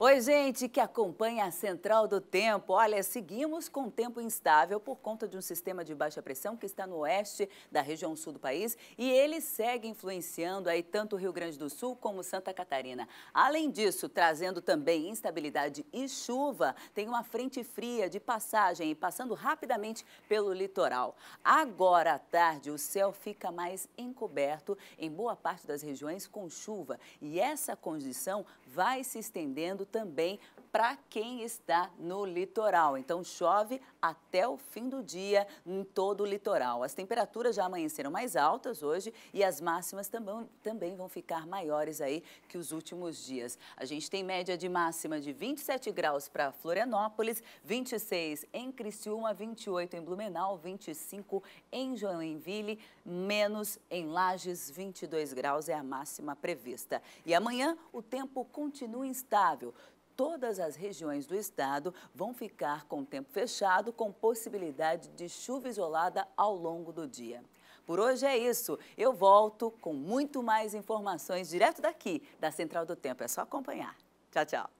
Oi, gente que acompanha a Central do Tempo. Olha, seguimos com tempo instável por conta de um sistema de baixa pressão que está no oeste da região sul do país e ele segue influenciando aí tanto o Rio Grande do Sul como Santa Catarina. Além disso, trazendo também instabilidade e chuva, tem uma frente fria de passagem e passando rapidamente pelo litoral. Agora à tarde, o céu fica mais encoberto em boa parte das regiões com chuva e essa condição vai se estendendo também para quem está no litoral. Então chove até o fim do dia em todo o litoral. As temperaturas já amanheceram mais altas hoje e as máximas também, também vão ficar maiores aí que os últimos dias. A gente tem média de máxima de 27 graus para Florianópolis, 26 em Criciúma, 28 em Blumenau, 25 em Joinville, menos em Lages, 22 graus é a máxima prevista. E amanhã o tempo continua instável todas as regiões do estado vão ficar com tempo fechado, com possibilidade de chuva isolada ao longo do dia. Por hoje é isso. Eu volto com muito mais informações direto daqui, da Central do Tempo. É só acompanhar. Tchau, tchau.